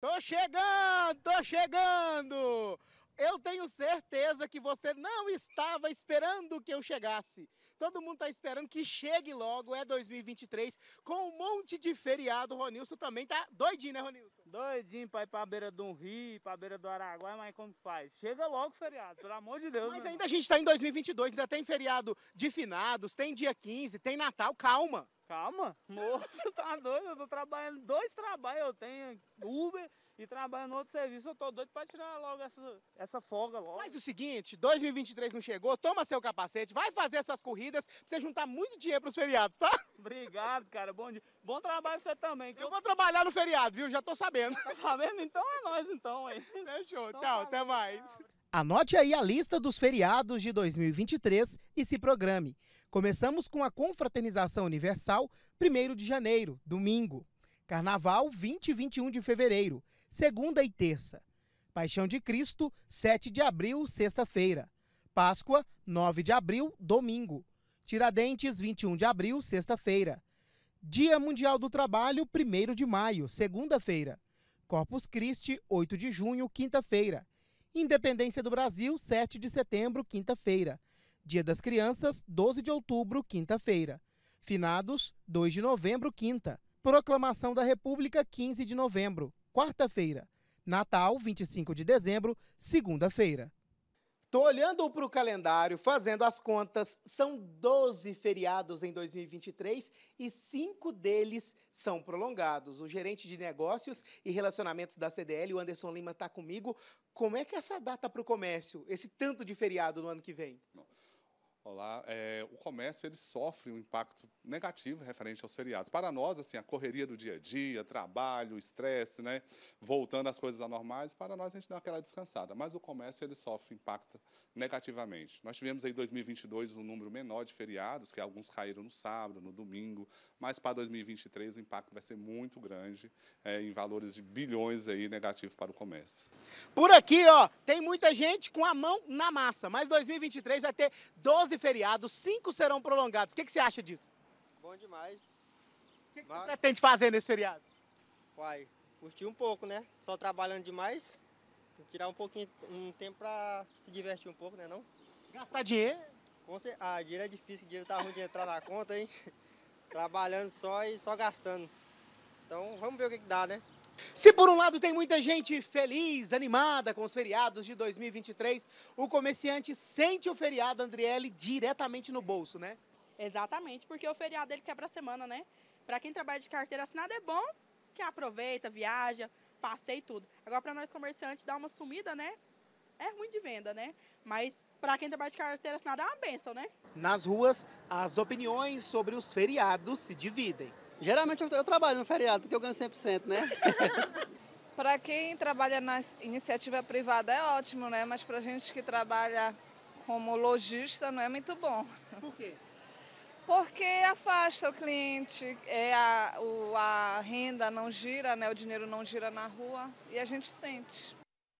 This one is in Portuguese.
Tô chegando, tô chegando! Eu tenho certeza que você não estava esperando que eu chegasse. Todo mundo está esperando que chegue logo, é 2023, com um monte de feriado. O Ronilson também tá doidinho, né, Ronilson? Doidinho pra ir para beira de um rio, para beira do Araguaia, mas como faz? Chega logo o feriado, pelo amor de Deus. Mas ainda irmão. a gente está em 2022, ainda tem feriado de finados, tem dia 15, tem Natal, calma. Calma, moço, tá doido? Eu tô trabalhando dois trabalhos, eu tenho Uber e trabalho no outro serviço. Eu tô doido pra tirar logo essa, essa folga logo. Faz o seguinte, 2023 não chegou, toma seu capacete, vai fazer suas corridas pra você juntar muito dinheiro pros feriados, tá? Obrigado, cara. Bom dia. Bom trabalho pra você também. Eu, eu, vou trabalhar no feriado, viu? Já tô sabendo. Tá sabendo? Então é nós então aí. Fechou. Então, tchau, valeu, tá até mais. Tchau. Anote aí a lista dos feriados de 2023 e se programe. Começamos com a confraternização universal, 1 de janeiro, domingo. Carnaval, 20 e 21 de fevereiro, segunda e terça. Paixão de Cristo, 7 de abril, sexta-feira. Páscoa, 9 de abril, domingo. Tiradentes, 21 de abril, sexta-feira. Dia Mundial do Trabalho, 1 de maio, segunda-feira. Corpus Christi, 8 de junho, quinta-feira. Independência do Brasil, 7 de setembro, quinta-feira. Dia das Crianças, 12 de outubro, quinta-feira. Finados, 2 de novembro, quinta. Proclamação da República, 15 de novembro, quarta-feira. Natal, 25 de dezembro, segunda-feira. Estou olhando para o calendário, fazendo as contas, são 12 feriados em 2023 e cinco deles são prolongados. O gerente de negócios e relacionamentos da CDL, o Anderson Lima, está comigo. Como é que é essa data para o comércio, esse tanto de feriado no ano que vem? Bom, Olá. É, o comércio ele sofre um impacto negativo referente aos feriados. Para nós, assim, a correria do dia a dia, trabalho, estresse, né, voltando às coisas anormais, para nós a gente dá aquela descansada. Mas o comércio ele sofre impacto negativamente. Nós tivemos em 2022 um número menor de feriados, que alguns caíram no sábado, no domingo, mas para 2023 o impacto vai ser muito grande, é, em valores de bilhões aí negativo para o comércio. Por aqui, ó, tem muita gente com a mão na massa, mas 2023 vai ter 12 feriados, cinco serão prolongados. O que, que você acha disso? Bom demais. O que, que você pretende fazer nesse feriado? Uai, curtir um pouco, né? Só trabalhando demais, tirar um pouquinho, um tempo pra se divertir um pouco, né não? Gastar dinheiro? Com certeza. Ah, dinheiro é difícil, dinheiro tá ruim de entrar na conta, hein? Trabalhando só e só gastando. Então vamos ver o que, que dá, né? Se por um lado tem muita gente feliz, animada com os feriados de 2023, o comerciante sente o feriado, Andriele, diretamente no bolso, né? Exatamente, porque o feriado ele quebra a semana, né? Para quem trabalha de carteira assinada é bom, que aproveita, viaja, passeia e tudo. Agora para nós comerciantes dá uma sumida, né? É ruim de venda, né? Mas para quem trabalha de carteira assinada é uma benção, né? Nas ruas, as opiniões sobre os feriados se dividem. Geralmente eu, eu trabalho no feriado, porque eu ganho 100%, né? Para quem trabalha na iniciativa privada é ótimo, né? Mas para gente que trabalha como lojista não é muito bom. Por quê? Porque afasta o cliente, é a, o, a renda não gira, né? O dinheiro não gira na rua e a gente sente.